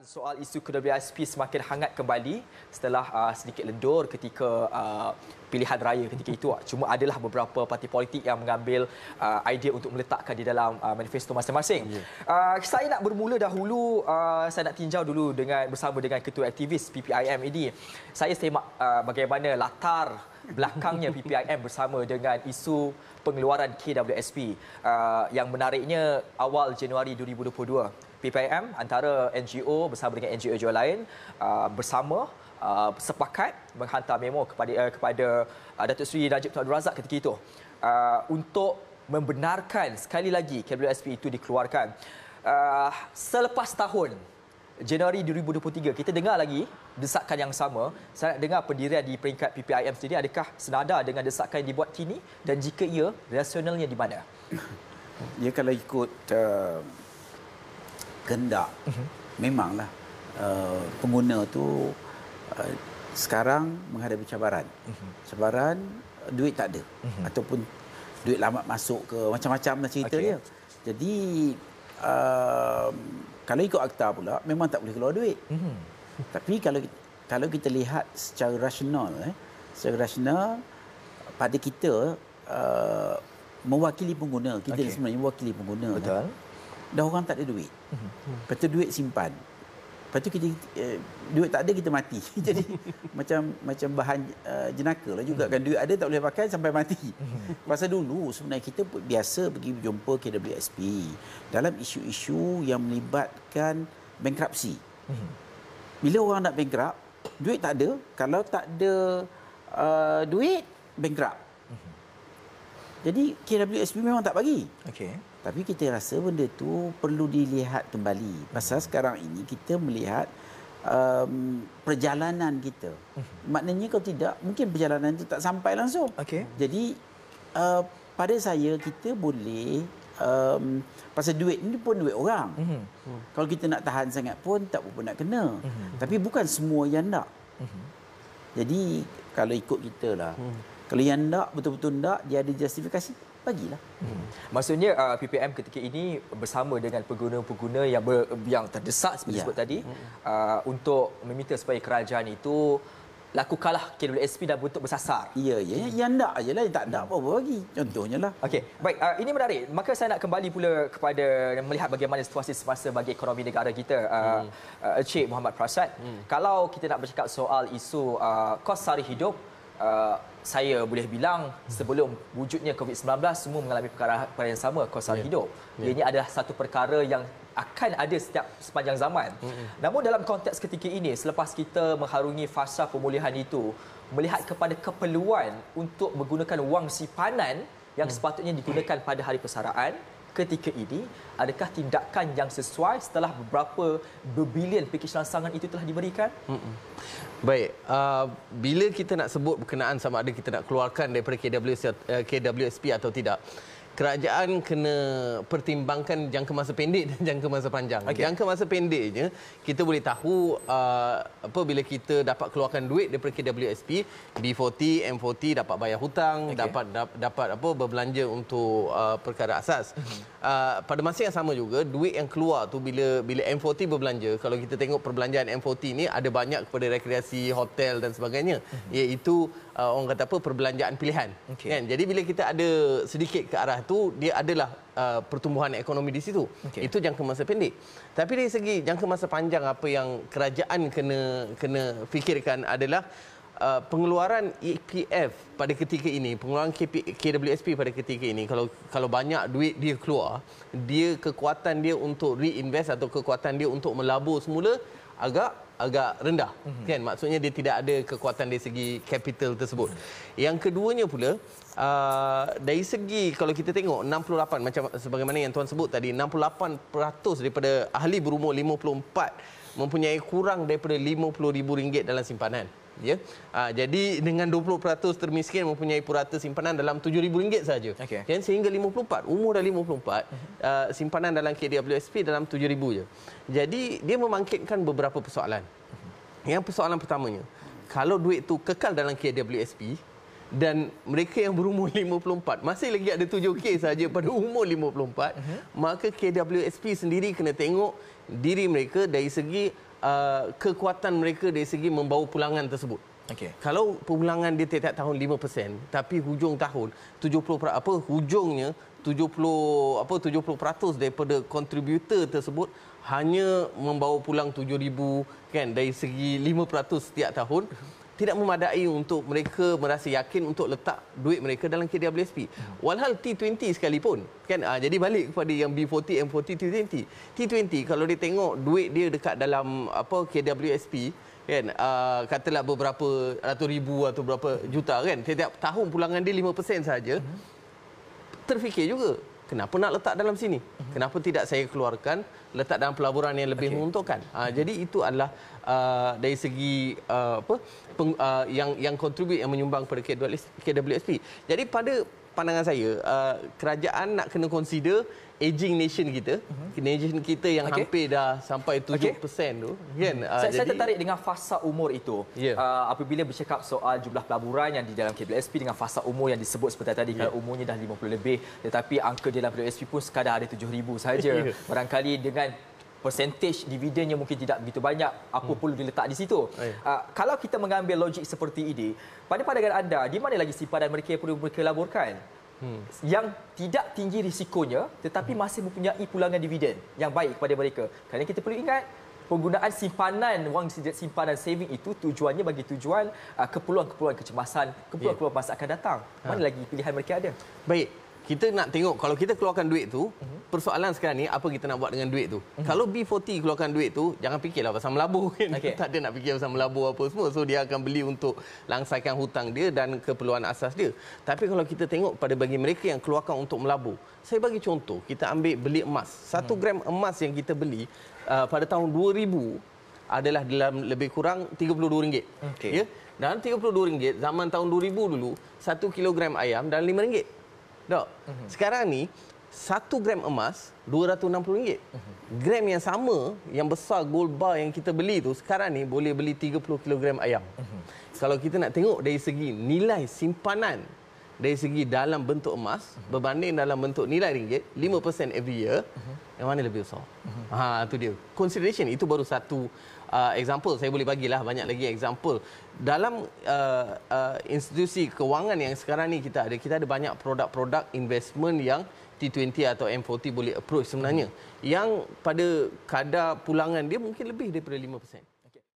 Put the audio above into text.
soal isu kedua semakin hangat kembali setelah uh, sedikit lendur ketika uh, pilihan raya ketika itu. Cuma adalah beberapa parti politik yang mengambil uh, idea untuk meletakkan di dalam uh, manifesto masing-masing. Yeah. Uh, saya nak bermula dahulu, uh, saya nak tinjau dulu dengan bersama dengan ketua aktivis PPIM ini. Saya semak uh, bagaimana latar belakangnya PPIM bersama dengan isu pengeluaran KWSP uh, yang menariknya awal Januari 2022. PPIM antara NGO bersama dengan ngo jual lain uh, bersama uh, sepakat menghantar memo kepada uh, kepada uh, Datuk Seri Najib Tun Abdul Razak ketika itu uh, untuk membenarkan sekali lagi KWSP itu dikeluarkan. Uh, selepas tahun Januari 2023 kita dengar lagi desakan yang sama saya nak dengar pendirian di peringkat PPIM sendiri adakah senada dengan desakan yang dibuat kini dan jika ya rasionalnya di mana ya kalau ikut uh, kehendak. Mhm. Memanglah uh, pengguna tu uh, sekarang menghadapi cabaran. Mhm. Cabaran uh, duit tak ada mhm. ataupun duit lama masuk ke macam-macam lah cerita okay. dia. Jadi uh, kalau ikut akta pula memang tak boleh keluar duit. Tapi kalau kalau kita lihat secara rasional eh, secara rasional pada kita uh, mewakili pengguna kita okay. sebenarnya mewakili pengguna betul eh dah orang tak ada duit. Mhm. Mhm. Lepas tu duit simpan. Lepas tu kita uh, duit tak ada kita mati. Jadi macam macam bahan uh, jenaka lah juga mhm. kan duit ada tak boleh pakai sampai mati. Pasal dulu sebenarnya kita biasa pergi jumpa KWSP dalam isu-isu yang melibatkan bankrupsi. Bila orang nak bankrupt, duit tak ada. Kalau tak ada uh, duit, bankrupt. Jadi KWSP memang tak bagi. Okey. Tapi kita rasa benda tu perlu dilihat kembali. Pasal hmm. sekarang ini kita melihat um, perjalanan kita. Hmm. Maknanya kalau tidak, mungkin perjalanan itu tak sampai langsung. Okay. Jadi uh, pada saya kita boleh um, pasal duit ini pun duit orang. Hmm. Hmm. Kalau kita nak tahan sangat pun tak apa nak kena. Hmm. Tapi bukan semua yang nak. Hmm. Jadi kalau ikut kita lah. Hmm. Kalau yang nak betul-betul nak dia ada justifikasi bagilah. Hmm. Maksudnya uh, PPM ketika ini bersama dengan pengguna-pengguna yang ber, yang terdesak seperti ya. sebut tadi hmm. uh, untuk meminta supaya kerajaan itu lakukanlah KWSP dan bentuk bersasar. Ya, ya, ya. Yang tak je lah. Tak nak apa-apa lagi. Contohnya lah. Okey. Baik. Uh, ini menarik. Maka saya nak kembali pula kepada melihat bagaimana situasi semasa bagi ekonomi negara kita. Uh, hmm. Uh, Encik Muhammad Prasad. Hmm. Kalau kita nak bercakap soal isu uh, kos sehari hidup, Uh, saya boleh bilang sebelum wujudnya COVID-19 semua mengalami perkara-perkara yang sama kosal yeah. hidup. Yeah. Ini adalah satu perkara yang akan ada setiap sepanjang zaman. Mm-hmm. Namun dalam konteks ketika ini selepas kita mengharungi fasa pemulihan itu melihat kepada keperluan untuk menggunakan wang simpanan yang mm. sepatutnya digunakan pada hari persaraan ketika ini adakah tindakan yang sesuai setelah beberapa berbilion pakej langsangan itu telah diberikan Mm-mm. baik uh, bila kita nak sebut berkenaan sama ada kita nak keluarkan daripada KWS, uh, KWSP atau tidak uh, kerajaan kena pertimbangkan jangka masa pendek dan jangka masa panjang. Okay. Jangka masa pendeknya kita boleh tahu uh, apa bila kita dapat keluarkan duit daripada KWSP, B40, M40 dapat bayar hutang, okay. dapat da- dapat apa berbelanja untuk uh, perkara asas. Mhm. Uh, pada masa yang sama juga duit yang keluar tu bila bila M40 berbelanja, kalau kita tengok perbelanjaan M40 ini ada banyak kepada rekreasi, hotel dan sebagainya. Mhm. Iaitu uh, orang kata apa perbelanjaan pilihan okay. kan jadi bila kita ada sedikit ke arah tu dia adalah uh, pertumbuhan ekonomi di situ okay. itu jangka masa pendek tapi dari segi jangka masa panjang apa yang kerajaan kena kena fikirkan adalah Uh, pengeluaran EPF pada ketika ini pengeluaran KP, KWSP pada ketika ini kalau kalau banyak duit dia keluar dia kekuatan dia untuk reinvest atau kekuatan dia untuk melabur semula agak agak rendah mm-hmm. kan maksudnya dia tidak ada kekuatan dari segi capital tersebut mm-hmm. yang keduanya pula uh, dari segi kalau kita tengok 68 macam sebagaimana yang tuan sebut tadi 68% daripada ahli berumur 54 mempunyai kurang daripada 50000 ringgit dalam simpanan ya. Ha, jadi dengan 20% termiskin mempunyai purata simpanan dalam RM7000 saja. Okay. Dan sehingga 54, umur dah 54, uh-huh. uh, simpanan dalam KDWSP dalam RM7000 je. Jadi dia membangkitkan beberapa persoalan. Mhm. Yang persoalan pertamanya, kalau duit tu kekal dalam KWSP dan mereka yang berumur 54 masih lagi ada 7k saja pada umur 54 uh-huh. Mhm. maka KWSP sendiri kena tengok diri mereka dari segi uh, kekuatan mereka dari segi membawa pulangan tersebut. Okay. Kalau pulangan dia tiap-tiap tahun 5%, tapi hujung tahun 70 apa hujungnya 70 apa 70% daripada kontributor tersebut hanya membawa pulang 7000 kan dari segi 5% setiap tahun tidak memadai untuk mereka merasa yakin untuk letak duit mereka dalam KWSP. Walhal T20 sekalipun, kan? Uh, jadi balik kepada yang B40, M40, T20. T20 kalau dia tengok duit dia dekat dalam apa KWSP, kan? Uh, katalah beberapa ratus ribu atau berapa juta kan? Setiap tahun pulangan dia 5% saja. Terfikir juga kenapa nak letak dalam sini? Mhm. Kenapa tidak saya keluarkan letak dalam pelaburan yang lebih okay. menguntungkan? Uh, mm-hmm. Jadi itu adalah uh, dari segi uh, apa peng, uh, yang yang contribute yang menyumbang kepada KWSP. Jadi pada pandangan saya uh, kerajaan nak kena consider aging nation kita uh-huh. nation kita yang okay. hampir dah sampai 7% okay. tu kan uh, saya, jadi saya tertarik dengan fasa umur itu yeah. Ya. uh, apabila bercakap soal jumlah pelaburan yang di dalam KBSP dengan fasa umur yang disebut seperti tadi yeah. kalau umurnya dah 50 lebih tetapi angka di dalam KBSP pun sekadar ada 7000 saja yeah. barangkali dengan percentage dividennya mungkin tidak begitu banyak apa hmm. pun diletak di situ. Uh, kalau kita mengambil logik seperti ini, pada pandangan anda di mana lagi simpanan mereka yang perlu mereka laburkan? Hmm. Yang tidak tinggi risikonya tetapi hmm. masih mempunyai pulangan dividen yang baik kepada mereka. Kerana kita perlu ingat penggunaan simpanan wang simpanan saving itu tujuannya bagi tujuan uh, keperluan-keperluan kecemasan, keperluan-keperluan masa akan datang. Ha. Mana lagi pilihan mereka ada? Baik, kita nak tengok kalau kita keluarkan duit tu, hmm persoalan sekarang ni apa kita nak buat dengan duit tu. Mm-hmm. Kalau B40 keluarkan duit tu, jangan fikirlah pasal melabur kan. Tak ada nak fikir pasal melabur apa semua. So dia akan beli untuk langsaikan hutang dia dan keperluan asas dia. Tapi kalau kita tengok pada bagi mereka yang keluarkan untuk melabur. Saya bagi contoh, kita ambil beli emas. Satu hmm. gram emas yang kita beli uh, pada tahun 2000 adalah dalam lebih kurang RM32. Okay. Ya? Dan RM32 zaman tahun 2000 dulu, satu kilogram ayam dalam RM5. Tak. Mm-hmm. Sekarang ni satu gram emas RM260. Uh -huh. Gram yang sama, yang besar gold bar yang kita beli tu sekarang ni boleh beli 30 kilogram ayam. Kalau kita nak tengok dari segi nilai simpanan dari segi dalam bentuk emas berbanding dalam bentuk nilai ringgit 5% every year, yang mana lebih besar? Uh Ha, tu dia. Consideration itu baru satu uh, example. Saya boleh bagilah banyak lagi example. Dalam uh, uh, institusi kewangan yang sekarang ni kita ada, kita ada banyak produk-produk investment yang T20 atau M40 boleh approach sebenarnya. Yang pada kadar pulangan dia mungkin lebih daripada 5%.